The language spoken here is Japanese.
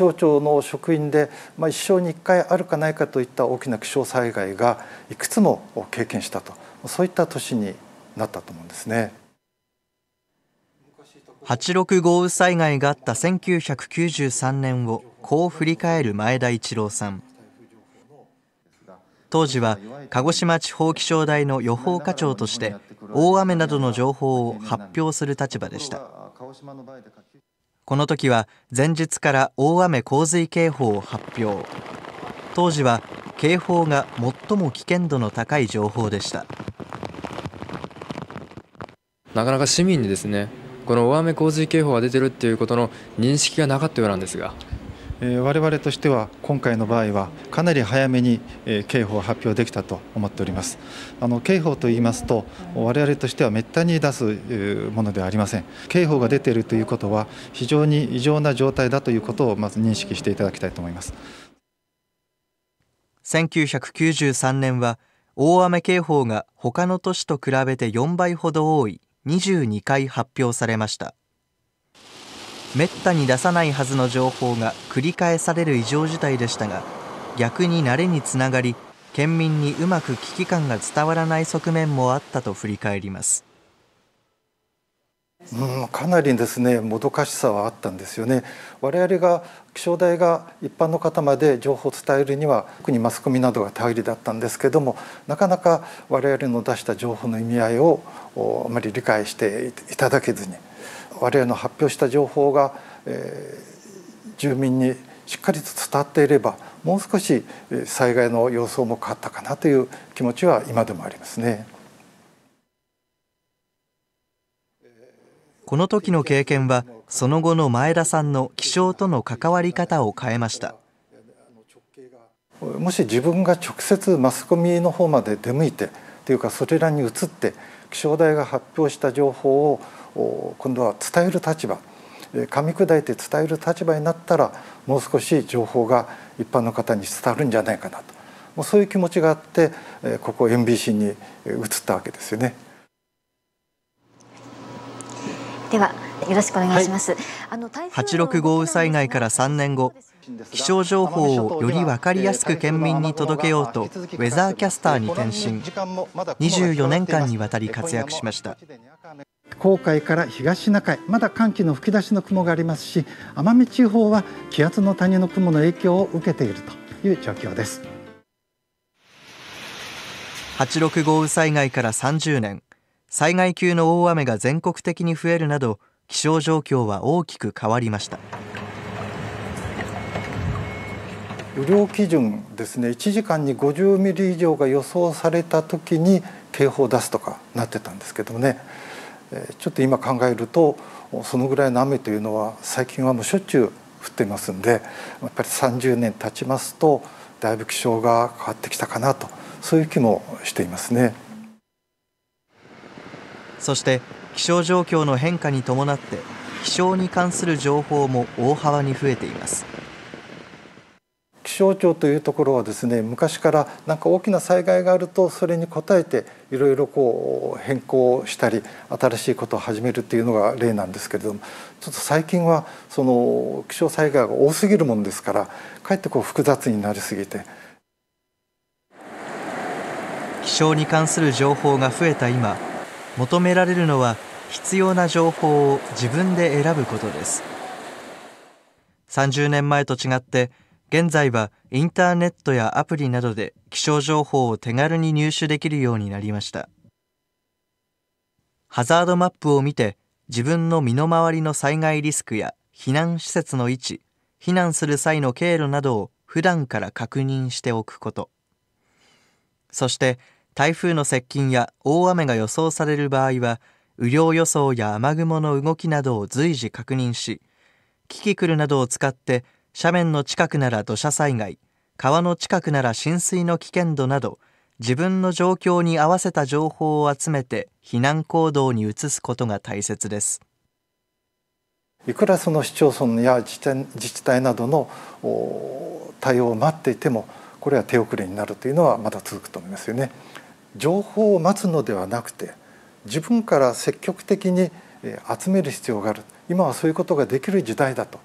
象庁の職員で、まあ、一生に1回あるかないかといった大きな気象災害がいくつも経験したとそういった年になったと思うんですね。86豪雨災害があった1993年をこう振り返る前田一郎さん当時は鹿児島地方気象台の予報課長として大雨などの情報を発表する立場でしたこの時は前日から大雨洪水警報を発表当時は警報が最も危険度の高い情報でしたなかなか市民にですねこの大雨洪水警報が出てるっていうことの認識がなかったようなんですが我々としては今回の場合はかなり早めに刑法を発表できたと思っておりますあの刑法と言いますと我々としてはめったに出すものではありません刑法が出ているということは非常に異常な状態だということをまず認識していただきたいと思います1993年は大雨警報が他の都市と比べて4倍ほど多い22回発表されましためったに出さないはずの情報が繰り返される異常事態でしたが逆に慣れにつながり県民にうまく危機感が伝わらない側面もあったと振り返ります。うん、かなりですねもどかしさはあったんですよね我々が気象台が一般の方まで情報を伝えるには特にマスコミなどが頼りだったんですけどもなかなか我々の出した情報の意味合いをあまり理解していただけずに我々の発表した情報が、えー、住民にしっかりと伝わっていればもう少し災害の様相も変わったかなという気持ちは今でもありますね。この時の経験はその後の前田さんの気象との関わり方を変えましたもし自分が直接マスコミの方まで出向いていうかそれらに移って気象台が発表した情報を今度は伝える立場噛み砕いて伝える立場になったらもう少し情報が一般の方に伝わるんじゃないかなともうそういう気持ちがあってここ MBC に移ったわけですよね。ではよろしくお願いします。はい、八六豪雨災害から3年後、気象情報をより分かりやすく県民に届けようとウェザーキャスターに転身24年間にわたり活躍しました黄海から東シナ海まだ寒気の吹き出しの雲がありますし奄美地方は気圧の谷の雲の影響を受けているという状況です86豪雨災害から30年災害級の大雨が全国的に増えるなど気象状況は大きく変わりました。雨量基準ですね1時間に50ミリ以上が予想された時に警報を出すとかなってたんですけどもねちょっと今考えるとそのぐらいの雨というのは最近はもうしょっちゅう降ってますんでやっぱり30年経ちますとだいぶ気象が変わってきたかなとそういう気もしていますねそして気象状況の変化に伴って気象に関する情報も大幅に増えています。気象庁というところはですね昔からなんか大きな災害があるとそれに応えていろいろこう変更したり新しいことを始めるっていうのが例なんですけれどもちょっと最近はその気象災害が多すぎるもんですからかえってこう複雑になりすぎて気象に関する情報が増えた今求められるのは必要な情報を自分で選ぶことです30年前と違って現在はインターネットやアプリなどで気象情報を手軽に入手できるようになりましたハザードマップを見て自分の身の回りの災害リスクや避難施設の位置避難する際の経路などを普段から確認しておくことそして台風の接近や大雨が予想される場合は雨量予想や雨雲の動きなどを随時確認しキキクルなどを使って斜面の近くなら土砂災害川の近くなら浸水の危険度など自分の状況に合わせた情報を集めて避難行動に移すことが大切ですいくらその市町村や自治体などの対応を待っていてもこれは手遅れになるというのはまだ続くと思いますよね。情報を待つのではなくて自分から積極的に集める必要がある今はそういうことができる時代だと